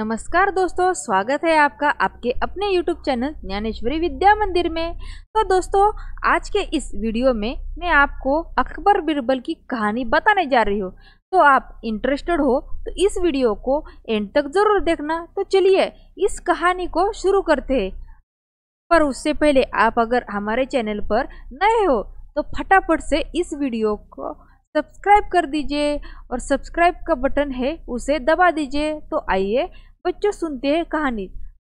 नमस्कार दोस्तों स्वागत है आपका आपके अपने YouTube चैनल ज्ञानेश्वरी विद्या मंदिर में तो दोस्तों आज के इस वीडियो में मैं आपको अकबर बिरबल की कहानी बताने जा रही हूँ तो आप इंटरेस्टेड हो तो इस वीडियो को एंड तक ज़रूर देखना तो चलिए इस कहानी को शुरू करते हैं पर उससे पहले आप अगर हमारे चैनल पर नए हो तो फटाफट से इस वीडियो को सब्सक्राइब कर दीजिए और सब्सक्राइब का बटन है उसे दबा दीजिए तो आइए बच्चों सुनते हैं कहानी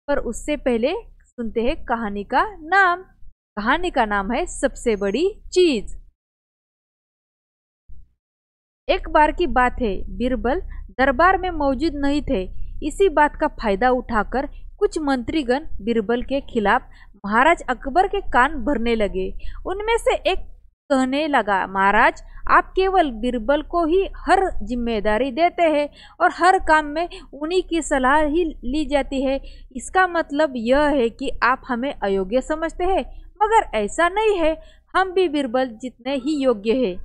पर उससे पहले सुनते हैं कहानी का नाम कहानी का नाम है सबसे बड़ी चीज एक बार की बात है बीरबल दरबार में मौजूद नहीं थे इसी बात का फायदा उठाकर कुछ मंत्रीगण बीरबल के खिलाफ महाराज अकबर के कान भरने लगे उनमें से एक कहने लगा महाराज आप केवल बीरबल को ही हर जिम्मेदारी देते हैं और हर काम में उन्हीं की सलाह ही ली जाती है इसका मतलब यह है कि आप हमें अयोग्य समझते हैं मगर ऐसा नहीं है हम भी बीरबल जितने ही योग्य हैं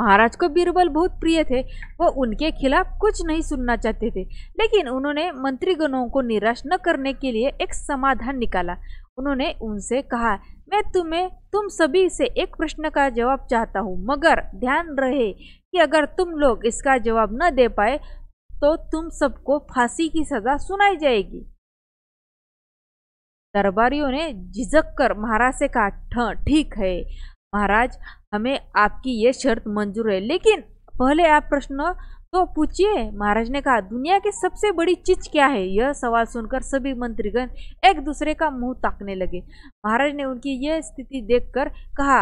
महाराज को बीरबल बहुत प्रिय थे वो उनके खिलाफ कुछ नहीं सुनना चाहते थे लेकिन उन्होंने मंत्रीगणों को निराश न करने के लिए एक समाधान निकाला उन्होंने उनसे कहा मैं तुम्हें तुम सभी से एक प्रश्न का जवाब चाहता हूँ मगर ध्यान रहे कि अगर तुम लोग इसका जवाब न दे पाए तो तुम सबको फांसी की सजा सुनाई जाएगी दरबारियों ने झिझक कर महाराज से कहा ठीक है महाराज हमें आपकी ये शर्त मंजूर है लेकिन पहले आप प्रश्न तो पूछिए महाराज ने कहा दुनिया की सबसे बड़ी चीज क्या है यह सवाल सुनकर सभी मंत्रीगण एक दूसरे का मुंह ताकने लगे महाराज ने उनकी यह स्थिति देखकर कहा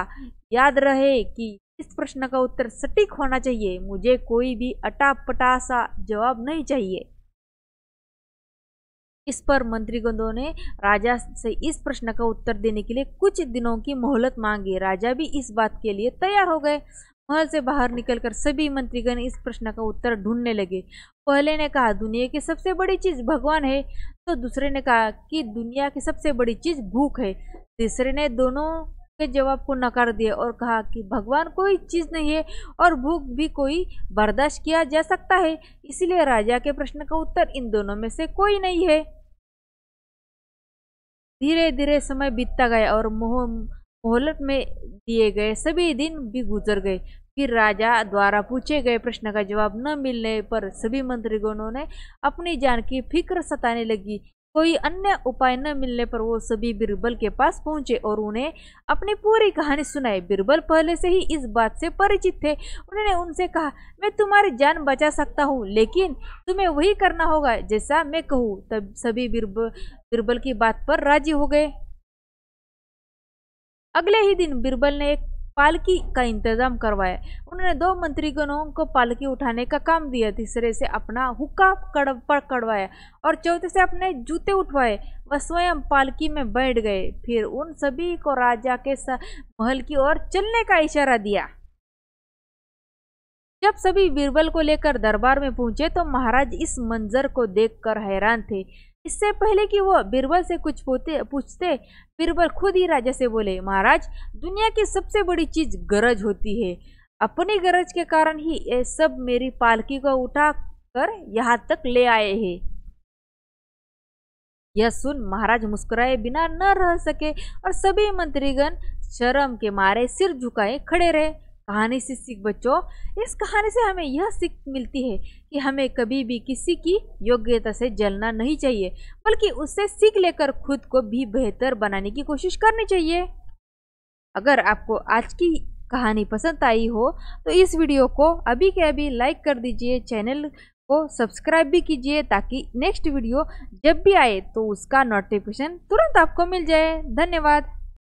याद रहे कि इस प्रश्न का उत्तर सटीक होना चाहिए मुझे कोई भी अटापटा सा जवाब नहीं चाहिए इस पर मंत्रीगणों ने राजा से इस प्रश्न का उत्तर देने के लिए कुछ दिनों की मोहलत मांगी राजा भी इस बात के लिए तैयार हो गए वहाँ से बाहर निकलकर सभी मंत्रीगण इस प्रश्न का उत्तर ढूंढने लगे पहले ने कहा दुनिया की सबसे बड़ी चीज़ भगवान है तो दूसरे ने कहा कि दुनिया की सबसे बड़ी चीज़ भूख है तीसरे ने दोनों के जवाब को नकार दिया और कहा कि भगवान कोई चीज़ नहीं है और भूख भी कोई बर्दाश्त किया जा सकता है इसलिए राजा के प्रश्न का उत्तर इन दोनों में से कोई नहीं है धीरे धीरे समय बीतता गया और मोह मोहलत में दिए गए सभी दिन भी गुजर गए फिर राजा द्वारा पूछे गए प्रश्न का जवाब न मिलने पर सभी मंत्रीगणों ने अपनी जान की फिक्र सताने लगी कोई अन्य उपाय न मिलने पर वो सभी बीरबल के पास पहुंचे और उन्हें अपनी पूरी कहानी सुनाई बीरबल पहले से ही इस बात से परिचित थे उन्होंने उनसे कहा मैं तुम्हारी जान बचा सकता हूँ लेकिन तुम्हें वही करना होगा जैसा मैं कहूँ तब सभी बीरबल बीरबल की बात पर राजी हो गए अगले ही दिन बीरबल ने एक पालकी का इंतजाम करवाया उन्होंने दो मंत्रीगणों को पालकी उठाने का काम दिया तीसरे से अपना हुक्का कड़ पर कड़वाया और चौथे से अपने जूते उठवाए वह स्वयं पालकी में बैठ गए फिर उन सभी को राजा के महल की ओर चलने का इशारा दिया जब सभी बीरबल को लेकर दरबार में पहुंचे तो महाराज इस मंजर को देखकर हैरान थे इससे पहले कि वह बीरबल से कुछ होते पूछते बीरबल खुद ही राजा से बोले महाराज दुनिया की सबसे बड़ी चीज गरज होती है अपनी गरज के कारण ही ये सब मेरी पालकी को उठा कर यहाँ तक ले आए हैं यह सुन महाराज मुस्कुराए बिना न रह सके और सभी मंत्रीगण शर्म के मारे सिर झुकाए खड़े रहे कहानी से सीख बच्चों इस कहानी से हमें यह सीख मिलती है कि हमें कभी भी किसी की योग्यता से जलना नहीं चाहिए बल्कि उससे सीख लेकर खुद को भी बेहतर बनाने की कोशिश करनी चाहिए अगर आपको आज की कहानी पसंद आई हो तो इस वीडियो को अभी के अभी लाइक कर दीजिए चैनल को सब्सक्राइब भी कीजिए ताकि नेक्स्ट वीडियो जब भी आए तो उसका नोटिफिकेशन तुरंत आपको मिल जाए धन्यवाद